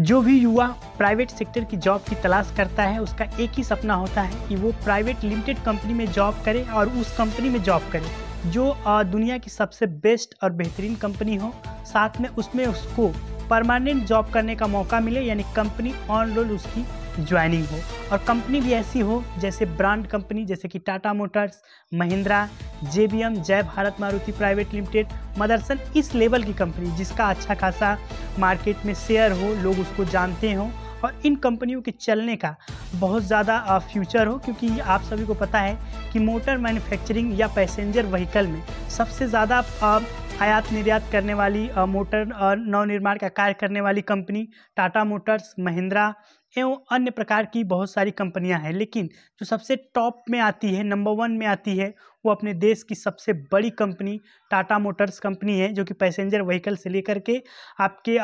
जो भी युवा प्राइवेट सेक्टर की जॉब की तलाश करता है उसका एक ही सपना होता है कि वो प्राइवेट लिमिटेड कंपनी में जॉब करे और उस कंपनी में जॉब करे जो दुनिया की सबसे बेस्ट और बेहतरीन कंपनी हो साथ में उसमें उसको परमानेंट जॉब करने का मौका मिले यानी कंपनी ऑन रोल उसकी ज्वाइनिंग हो और कंपनी भी ऐसी हो जैसे ब्रांड कंपनी जैसे कि Tata Motors Mahindra J Jay Bharat Maruti private limited Motherson इस लेवल की कंपनी जिसका अच्छा खासा मार्केट में शेयर हो लोग उसको जानते हों और इन कंपनियों के चलने का बहुत ज़्यादा फ्यूचर हो क्योंकि आप सभी को पता है कि मोटर मैन्युफैक्चरिंग या पैसेंजर व्हीकल में सबसे ज़्यादा आयात निर्यात करने वाली मोटर नवनिर्माण का कार्य करने वाली कंपनी टाटा मोटर्स महिंद्रा एवं अन्य प्रकार की बहुत सारी कंपनियां हैं लेकिन जो सबसे टॉप में आती है नंबर वन में आती है वो अपने देश की सबसे बड़ी कंपनी टाटा मोटर्स कंपनी है जो कि पैसेंजर व्हीकल से लेकर के आपके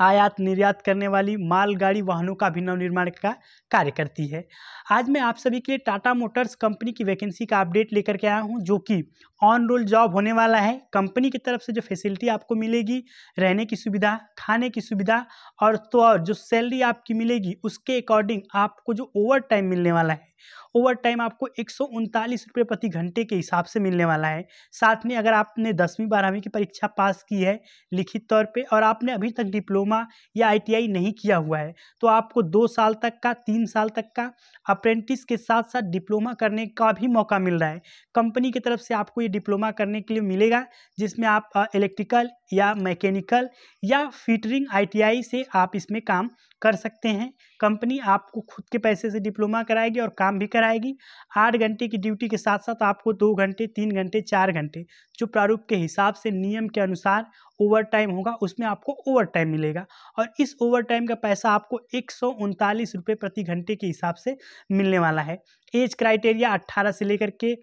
आयात निर्यात करने वाली मालगाड़ी वाहनों का भी नवनिर्माण का कार्य करती है आज मैं आप सभी के लिए टाटा मोटर्स कंपनी की वैकेंसी का अपडेट लेकर के आया हूं जो कि ऑन रोल जॉब होने वाला है कंपनी की तरफ से जो फैसिलिटी आपको मिलेगी रहने की सुविधा खाने की सुविधा और तो और जो सैलरी आपकी मिलेगी उसके अकॉर्डिंग आपको जो ओवर टाइम मिलने वाला है ओवर टाइम आपको एक रुपये प्रति घंटे के हिसाब से मिलने वाला है साथ में अगर आपने दसवीं बारहवीं की परीक्षा पास की है लिखित तौर पे और आपने अभी तक डिप्लोमा या आईटीआई नहीं किया हुआ है तो आपको दो साल तक का तीन साल तक का अप्रेंटिस के साथ साथ डिप्लोमा करने का भी मौका मिल रहा है कंपनी की तरफ से आपको ये डिप्लोमा करने के लिए मिलेगा जिसमें आप इलेक्ट्रिकल या मैकेनिकल या फिटरिंग आई से आप इसमें काम कर सकते हैं कंपनी आपको खुद के पैसे से डिप्लोमा कराएगी और काम काम भी कराएगी आठ घंटे की ड्यूटी के साथ साथ आपको दो घंटे तीन घंटे चार घंटे जो प्रारूप के हिसाब से नियम के अनुसार ओवर टाइम होगा उसमें आपको ओवर टाइम मिलेगा और इस ओवर टाइम का पैसा आपको एक सौ प्रति घंटे के हिसाब से मिलने वाला है एज क्राइटेरिया अट्ठारह से लेकर के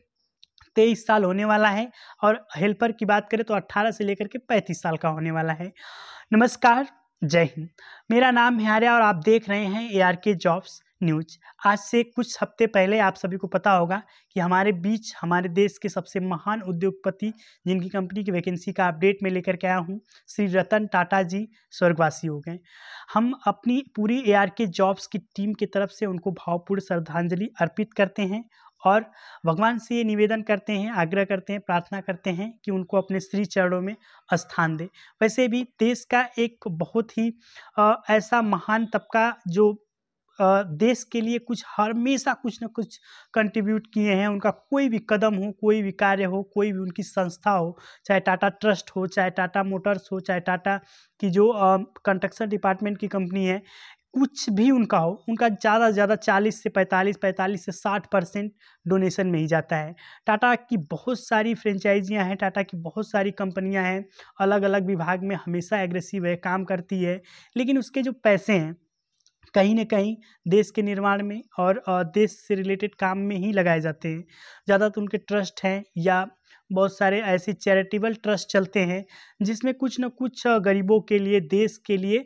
तेईस साल होने वाला है और हेल्पर की बात करें तो अट्ठारह से लेकर के पैंतीस साल का होने वाला है नमस्कार जय हिंद मेरा नाम है आर्या और आप देख रहे हैं A R K jobs news आज से कुछ हफ्ते पहले आप सभी को पता होगा कि हमारे बीच हमारे देश के सबसे महान उद्योगपति जिनकी कंपनी की वैकेंसी का अपडेट में लेकर के आया हूँ श्री रतन टाटा जी स्वर्गवासी हो गए हम अपनी पूरी ए के जॉब्स की टीम की तरफ से उनको भावपूर्ण श्रद्धांजलि अर्पित करते हैं और भगवान से ये निवेदन करते हैं आग्रह करते हैं प्रार्थना करते हैं कि उनको अपने श्री चरणों में स्थान दे वैसे भी देश का एक बहुत ही ऐसा महान तबका जो देश के लिए कुछ हमेशा कुछ ना कुछ कंट्रीब्यूट किए हैं उनका कोई भी कदम हो कोई भी कार्य हो कोई भी उनकी संस्था हो चाहे टाटा ट्रस्ट हो चाहे टाटा मोटर्स हो चाहे टाटा की जो कंस्ट्रक्शन डिपार्टमेंट की कंपनी है कुछ भी उनका हो उनका ज़्यादा से ज़्यादा 40 से 45 45 से 60 परसेंट डोनेशन में ही जाता है टाटा की बहुत सारी फ्रेंचाइजियाँ हैं टाटा की बहुत सारी कंपनियाँ हैं अलग अलग विभाग में हमेशा एग्रेसिव है काम करती है लेकिन उसके जो पैसे हैं कहीं ना कहीं देश के निर्माण में और देश से रिलेटेड काम में ही लगाए जाते हैं ज़्यादातर तो उनके ट्रस्ट हैं या बहुत सारे ऐसे चैरिटेबल ट्रस्ट चलते हैं जिसमें कुछ न कुछ गरीबों के लिए देश के लिए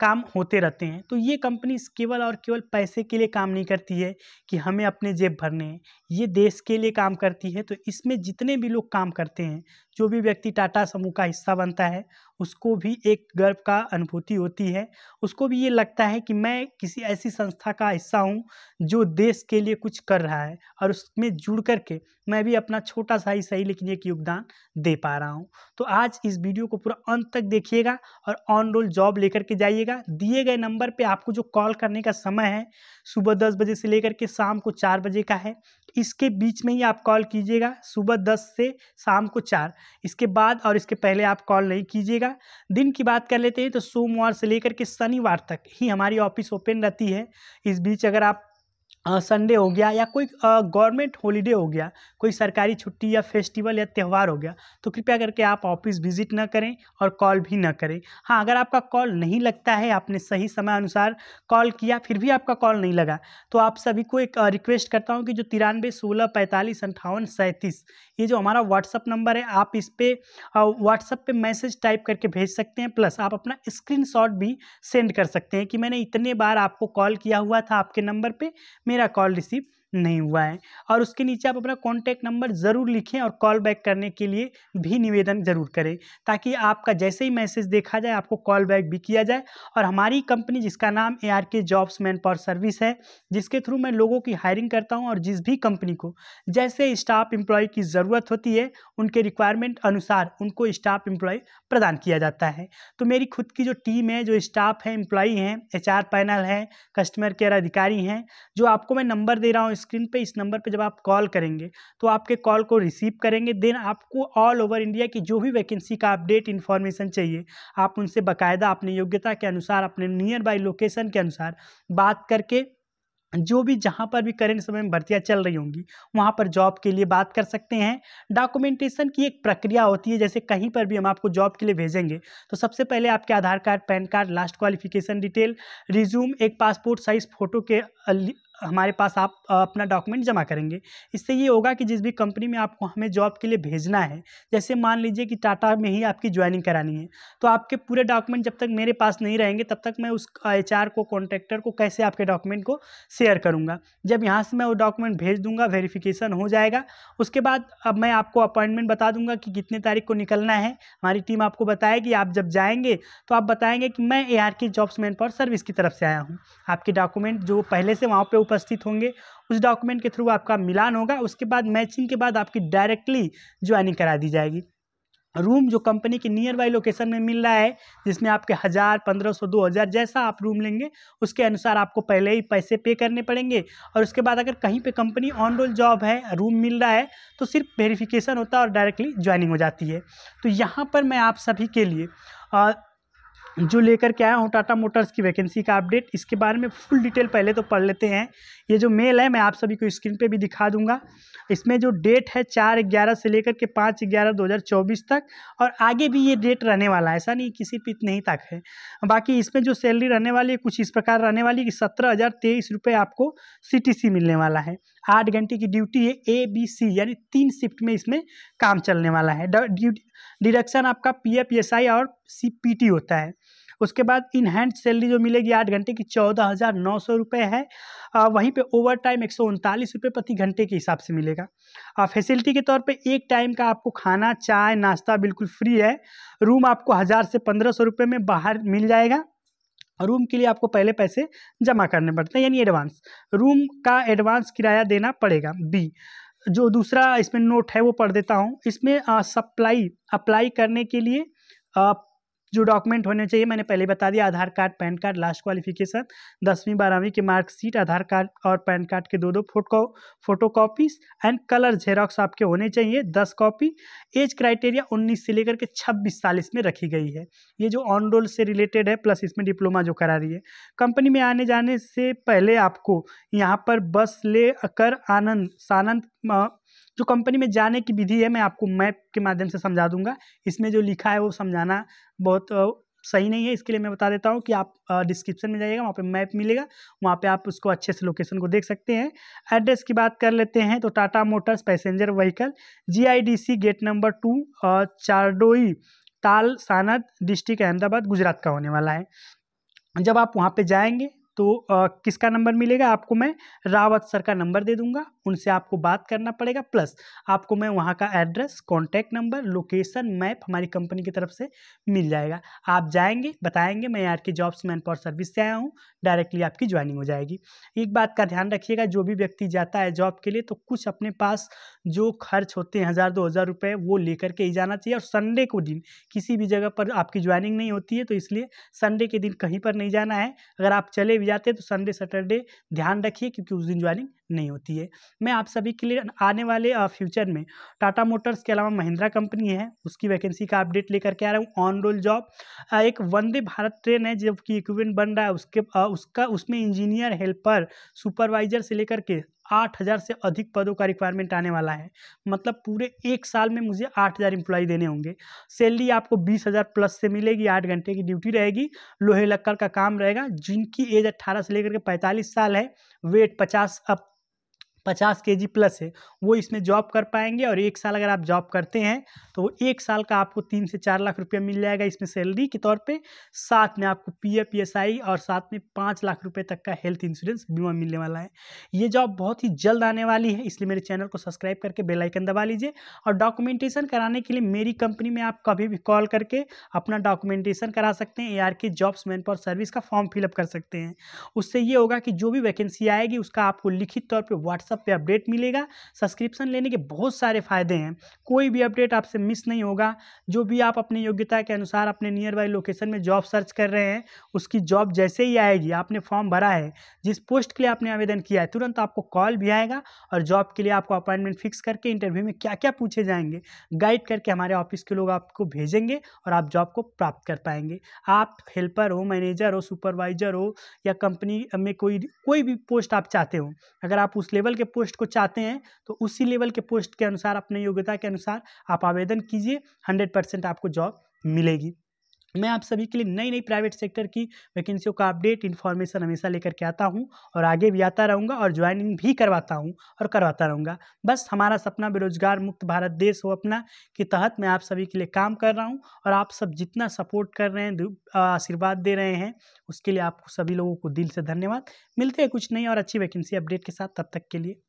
काम होते रहते हैं तो ये कंपनीज केवल और केवल पैसे के लिए काम नहीं करती है कि हमें अपने जेब भरने हैं ये देश के लिए काम करती है तो इसमें जितने भी लोग काम करते हैं जो भी व्यक्ति टाटा समूह का हिस्सा बनता है उसको भी एक गर्व का अनुभूति होती है उसको भी ये लगता है कि मैं किसी ऐसी संस्था का हिस्सा हूँ जो देश के लिए कुछ कर रहा है और उसमें जुड़ कर के मैं भी अपना छोटा सा ही सही लेकिन एक योगदान दे पा रहा हूँ तो आज इस वीडियो को पूरा अंत तक देखिएगा और ऑन रोल जॉब लेकर के जाइएगा दिए गए नंबर पर आपको जो कॉल करने का समय है सुबह दस बजे से लेकर के शाम को चार बजे का है इसके बीच में ही आप कॉल कीजिएगा सुबह दस से शाम को चार इसके बाद और इसके पहले आप कॉल नहीं कीजिएगा दिन की बात कर लेते हैं तो सोमवार से लेकर के शनिवार तक ही हमारी ऑफिस ओपन रहती है इस बीच अगर आप संडे हो गया या कोई गवर्नमेंट हॉलीडे हो गया कोई सरकारी छुट्टी या फेस्टिवल या त्यौहार हो गया तो कृपया करके आप ऑफिस विजिट ना करें और कॉल भी ना करें हाँ अगर आपका कॉल नहीं लगता है आपने सही समय अनुसार कॉल किया फिर भी आपका कॉल नहीं लगा तो आप सभी को एक रिक्वेस्ट करता हूँ कि जो तिरानवे सोलह पैंतालीस अंठावन सैंतीस ये जो हमारा व्हाट्सअप नंबर है आप इस पर व्हाट्सअप पर मैसेज टाइप करके भेज सकते हैं प्लस आप अपना स्क्रीन भी सेंड कर सकते हैं कि मैंने इतने बार आपको कॉल किया हुआ था आपके नंबर पर I call receive नहीं हुआ है और उसके नीचे आप अपना कॉन्टैक्ट नंबर ज़रूर लिखें और कॉल बैक करने के लिए भी निवेदन ज़रूर करें ताकि आपका जैसे ही मैसेज देखा जाए आपको कॉल बैक भी किया जाए और हमारी कंपनी जिसका नाम A R K jobs man power service है जिसके थ्रू मैं लोगों की हायरिंग करता हूँ और जिस भी कंपनी को जैसे स्टाफ एम्प्लॉय की ज़रूरत होती है उनके रिक्वायरमेंट अनुसार उनको स्टाफ एम्प्लॉय प्रदान किया जाता है तो मेरी खुद की जो टीम है जो स्टाफ है एम्प्लॉई हैं एच पैनल है कस्टमर केयर अधिकारी हैं जो आपको मैं नंबर दे रहा हूँ स्क्रीन पे इस नंबर पे जब आप कॉल करेंगे तो आपके कॉल को रिसीव करेंगे देन आपको ऑल ओवर इंडिया की जो भी वैकेंसी का अपडेट इन्फॉर्मेशन चाहिए आप उनसे बाकायदा अपने योग्यता के अनुसार अपने नियर बाई लोकेशन के अनुसार बात करके जो भी जहाँ पर भी करेंट समय में भर्तियाँ चल रही होंगी वहाँ पर जॉब के लिए बात कर सकते हैं डॉक्यूमेंटेशन की एक प्रक्रिया होती है जैसे कहीं पर भी हम आपको जॉब के लिए भेजेंगे तो सबसे पहले आपके Aadhaar card PAN card last qualification detail resume एक पासपोर्ट साइज़ फ़ोटो के हमारे पास आप अपना डॉक्यूमेंट जमा करेंगे इससे ये होगा कि जिस भी कंपनी में आपको हमें जॉब के लिए भेजना है जैसे मान लीजिए कि टाटा में ही आपकी ज्वाइनिंग करानी है तो आपके पूरे डॉक्यूमेंट जब तक मेरे पास नहीं रहेंगे तब तक मैं उस एच को कॉन्ट्रैक्टर को कैसे आपके डॉक्यूमेंट को शेयर करूँगा जब यहाँ से मैं वो डॉक्यूमेंट भेज दूँगा वेरीफिकेशन हो जाएगा उसके बाद अब मैं आपको अपॉइंटमेंट बता दूँगा कि कितने तारीख को निकलना है हमारी टीम आपको बताएगी आप जब जाएंगे तो आप बताएंगे कि मैं ए आर की जॉब्स पर सर्विस की तरफ से आया हूँ आपके डॉक्यूमेंट जो पहले से वहाँ पर उपस्थित होंगे उस डॉक्यूमेंट के थ्रू आपका मिलान होगा उसके बाद मैचिंग के बाद आपकी डायरेक्टली ज्वाइनिंग करा दी जाएगी रूम जो कंपनी के नियर बाई लोकेशन में मिल रहा है जिसमें आपके हज़ार पंद्रह सौ दो हज़ार जैसा आप रूम लेंगे उसके अनुसार आपको पहले ही पैसे पे करने पड़ेंगे और उसके बाद अगर कहीं पे कंपनी ऑन रोल जॉब है रूम मिल रहा है तो सिर्फ वेरिफिकेशन होता है और डायरेक्टली ज्वाइनिंग हो जाती है तो यहाँ पर मैं आप सभी के लिए जो लेकर के आया हूँ टाटा मोटर्स की वैकेंसी का अपडेट इसके बारे में फुल डिटेल पहले तो पढ़ लेते हैं ये जो मेल है मैं आप सभी को स्क्रीन पे भी दिखा दूंगा इसमें जो डेट है चार ग्यारह से लेकर के पाँच ग्यारह दो हज़ार चौबीस तक और आगे भी ये डेट रहने वाला है ऐसा नहीं किसी पे इतने ही तक है बाकी इसमें जो सैलरी रहने वाली है कुछ इस प्रकार रहने वाली है कि सत्रह हज़ार तेईस रुपये आपको सी मिलने वाला है आठ घंटे की ड्यूटी है ए बी सी यानी तीन शिफ्ट में इसमें काम चलने वाला है डिडक्शन आपका पी एफ एस आई और सी पी टी होता है उसके बाद इन हैंड सैलरी जो मिलेगी आठ घंटे की चौदह हज़ार नौ सौ रुपये है आ, वहीं पे ओवर टाइम एक सौ उनतालीस रुपये प्रति घंटे के हिसाब से मिलेगा और फैसिलिटी के तौर पे एक टाइम का आपको खाना चाय नाश्ता बिल्कुल फ्री है रूम आपको हज़ार से पंद्रह सौ रुपये में बाहर मिल जाएगा रूम के लिए आपको पहले पैसे जमा करने पड़ते हैं यानी एडवांस रूम का एडवांस किराया देना पड़ेगा बी जो दूसरा इसमें नोट है वो पढ़ देता हूँ इसमें सप्लाई अप्लाई करने के लिए जो डॉक्यूमेंट होने चाहिए मैंने पहले बता दिया Aadhaar card PAN card last qualification दसवीं बारहवीं की मार्कशीट आधार कार्ड और पैन कार्ड के दो दो photo photo copies and colour xerox आपके होने चाहिए दस कॉपी एज क्राइटेरिया उन्नीस से लेकर के छब्बीस चालीस में रखी गई है ये जो ऑन रोल से रिलेटेड है प्लस इसमें डिप्लोमा जो करा रही है कंपनी में आने जाने से पहले आपको यहाँ पर बस ले कर आनंद सानंद जो कंपनी में जाने की विधि है मैं आपको मैप के माध्यम से समझा दूंगा इसमें जो लिखा है वो समझाना बहुत सही नहीं है इसके लिए मैं बता देता हूँ कि आप डिस्क्रिप्शन में जाइएगा वहाँ पे मैप मिलेगा वहाँ पे आप उसको अच्छे से लोकेशन को देख सकते हैं एड्रेस की बात कर लेते हैं तो Tata Motors passenger vehicle GIDC gate number two Chharodi ताल सानद डिस्ट्रिक्ट अहमदाबाद गुजरात का होने वाला है जब आप वहाँ पर जाएंगे तो किसका नंबर मिलेगा आपको मैं रावत सर का नंबर दे दूंगा उनसे आपको बात करना पड़ेगा प्लस आपको मैं वहाँ का address contact number location map हमारी कंपनी की तरफ से मिल जाएगा आप जाएंगे बताएंगे मैं are K jobs man power service से आया हूँ डायरेक्टली आपकी ज्वाइनिंग हो जाएगी एक बात का ध्यान रखिएगा जो भी व्यक्ति जाता है जॉब के लिए तो कुछ अपने पास जो खर्च होते हैं हज़ार दो हज़ार रुपये वो लेकर के ही जाना चाहिए और संडे को दिन किसी भी जगह पर आपकी ज्वाइनिंग नहीं होती है तो इसलिए संडे के दिन कहीं पर नहीं जाना है अगर आप चले भी जाते हैं तो संडे सैटरडे ध्यान रखिए क्योंकि उस दिन ज्वाइनिंग नहीं होती है मैं आप सभी के लिए आने वाले फ्यूचर में टाटा मोटर्स के अलावा महिंद्रा कंपनी है उसकी वैकेंसी का अपडेट लेकर के आ रहा हूँ ऑन रोल जॉब एक वंदे भारत ट्रेन है जबकि इक्विपमेंट बन रहा है उसके उसका उसमें इंजीनियर हेल्पर सुपरवाइजर से लेकर के आठ हज़ार से अधिक पदों का रिक्वायरमेंट आने वाला है मतलब पूरे एक साल में मुझे आठ हज़ार इम्प्लॉय देने होंगे सैलरी आपको बीस हज़ार प्लस से मिलेगी आठ घंटे की ड्यूटी रहेगी लोहे लक्कड़ का काम रहेगा जिनकी एज अट्ठारह से लेकर के पैंतालीस साल है वेट पचास अब पचास के जी प्लस है वो इसमें जॉब कर पाएंगे और एक साल अगर आप जॉब करते हैं तो वो एक साल का आपको तीन से चार लाख रुपया मिल जाएगा इसमें सैलरी के तौर पे साथ में आपको पी ए पी और साथ में पाँच लाख रुपये तक का हेल्थ इंश्योरेंस बीमा मिलने वाला है ये जॉब बहुत ही जल्द आने वाली है इसलिए मेरे चैनल को सब्सक्राइब करके बेलाइकन दबा लीजिए और डॉक्यूमेंटेशन कराने के लिए मेरी कंपनी में आप कभी भी कॉल करके अपना डॉक्यूमेंटेशन करा सकते हैं A R K jobs man power service का फॉर्म फिलअप कर सकते हैं उससे ये होगा कि जो भी वैकेंसी आएगी उसका आपको लिखित तौर पर व्हाट्सएप व्हाट्सअप पे अपडेट मिलेगा सब्सक्रिप्शन लेने के बहुत सारे फ़ायदे हैं कोई भी अपडेट आपसे मिस नहीं होगा जो भी आप अपनी योग्यता के अनुसार अपने नियर बाई लोकेशन में जॉब सर्च कर रहे हैं उसकी जॉब जैसे ही आएगी आपने फॉर्म भरा है जिस पोस्ट के लिए आपने आवेदन किया है तुरंत आपको कॉल भी आएगा और जॉब के लिए आपको अपॉइंटमेंट फिक्स करके इंटरव्यू में क्या क्या पूछे जाएंगे गाइड करके हमारे ऑफिस के लोग आपको भेजेंगे और आप जॉब को प्राप्त कर पाएंगे आप हेल्पर हो मैनेजर हो सुपरवाइजर हो या कंपनी में कोई कोई भी पोस्ट आप चाहते हो अगर आप उस लेवल के पोस्ट को चाहते हैं तो उसी लेवल के पोस्ट के अनुसार अपने योग्यता के अनुसार आप आवेदन कीजिए हंड्रेड परसेंट आपको जॉब मिलेगी मैं आप सभी के लिए नई नई प्राइवेट सेक्टर की वैकेंसियों का अपडेट इन्फॉर्मेशन हमेशा लेकर के आता हूँ और आगे भी आता रहूँगा और ज्वाइनिंग भी करवाता हूँ और करवाता रहूँगा बस हमारा सपना बेरोजगार मुक्त भारत देश हो अपना के तहत मैं आप सभी के लिए काम कर रहा हूँ और आप सब जितना सपोर्ट कर रहे हैं आशीर्वाद दे रहे हैं उसके लिए आपको सभी लोगों को दिल से धन्यवाद मिलते हैं कुछ नई और अच्छी वैकेंसी अपडेट के साथ तब तक के लिए